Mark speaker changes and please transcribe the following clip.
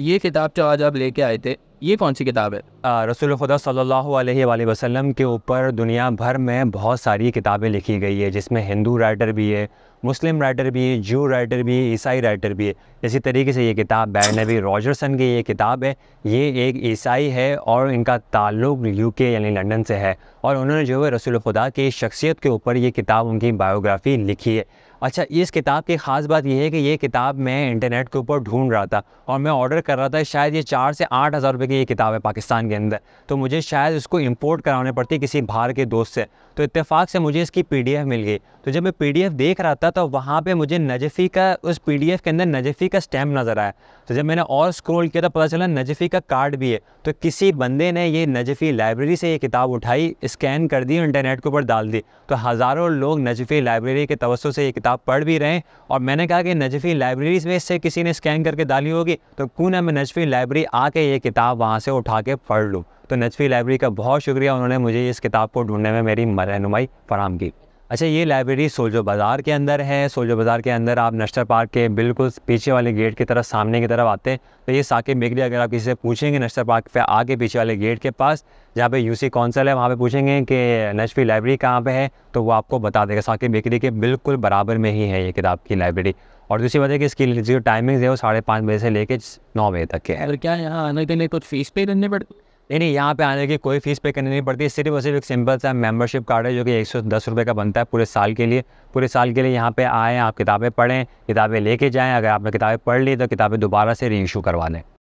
Speaker 1: ये किताब जो आज आप लेके आए थे ये कौन सी किताब है रसूल खुदा सल्लल्लाहु अलैहि वसल्लम के ऊपर दुनिया भर में बहुत सारी किताबें लिखी गई है जिसमें हिंदू राइटर भी है मुस्लिम राइटर भी है जू राइटर भी है ईसाई राइटर भी है इसी तरीके से ये किताब बैनबी रॉजरसन की ये किताब है ये एक ईसाई है और इनका ताल्लुक यूके यानी लंदन से है और उन्होंने जो है रसूल खुदा की शख्सियत के ऊपर ये किताब उनकी बायोग्राफी लिखी है अच्छा इस किताब की ख़ास बात यह है कि ये किताब मैं इंटरनेट के ऊपर ढूंढ रहा था और मैं ऑर्डर कर रहा था शायद ये चार से आठ हज़ार रुपये की ये किताब है पाकिस्तान के अंदर तो मुझे शायद इसको इम्पोर्ट कराने पड़ती किसी बाहर के दोस्त से तो इतफाक से मुझे इसकी पी मिल गई तो जब मैं पी देख रहा था तो वहाँ पर मुझे नजफ़ी का उस पी के अंदर नजफ़ी का स्टैम्प नज़र आया तो जब मैंने और स्क्रोल किया तो पता चला नजफ़ी का कार्ड भी है तो किसी बंदे ने ये नजफ़ी लाइब्रेरी से ये किताब उठाई स्कैन कर दी और इंटरनेट के ऊपर डाल दी तो हज़ारों लोग नजफ़ी लाइब्रेरी के तवसों से ये किताब किताब पढ़ भी रहे हैं और मैंने कहा कि नजफ़ी लाइब्रेरीज में से किसी ने स्कैन करके डाली होगी तो क्यों ना मैं नजफ़ी लाइब्रेरी आके ये किताब वहाँ से उठा के पढ़ लूँ तो नजफ़ी लाइब्रेरी का बहुत शुक्रिया उन्होंने मुझे इस किताब को ढूंढने में मेरी रहनुमाई फराम की अच्छा ये लाइब्रेरी सोजो बाज़ार के अंदर है सोजो बाज़ार के अंदर आप नेशनल पार्क के बिल्कुल पीछे वाले गेट की तरफ सामने की तरफ आते हैं तो ये साकिब बेकरी अगर आप किसी से पूछेंगे नेशनल पार्क पे आगे पीछे वाले गेट के पास जहाँ पे यूसी काउंसिल है वहाँ पे पूछेंगे कि नशफी लाइब्रेरी कहाँ पे है तो वो आपको बता देगा साकिब बेकरी के बिल्कुल बराबर में ही है ये किताब की लाइब्रेरी और दूसरी बात है कि इसकी जो टाइमिंग है वो साढ़े पाँच बजे से लेकर नौ बजे तक के है क्या यहाँ आने के लिए कुछ फीस पे करनी पड़ती नहीं नहीं यहाँ पे आने की कोई फीस पे करनी नहीं पड़ती सिर्फ और सिर्फ एक सिंपल सा मेंबरशिप कार्ड है जो कि एक सौ दस रुपये का बनता है पूरे साल के लिए पूरे साल के लिए यहाँ पे आएँ आप किताबें पढ़ें किताबें लेके जाएँ अगर आपने किताबें पढ़ ली तो किताबें दोबारा से री करवा दें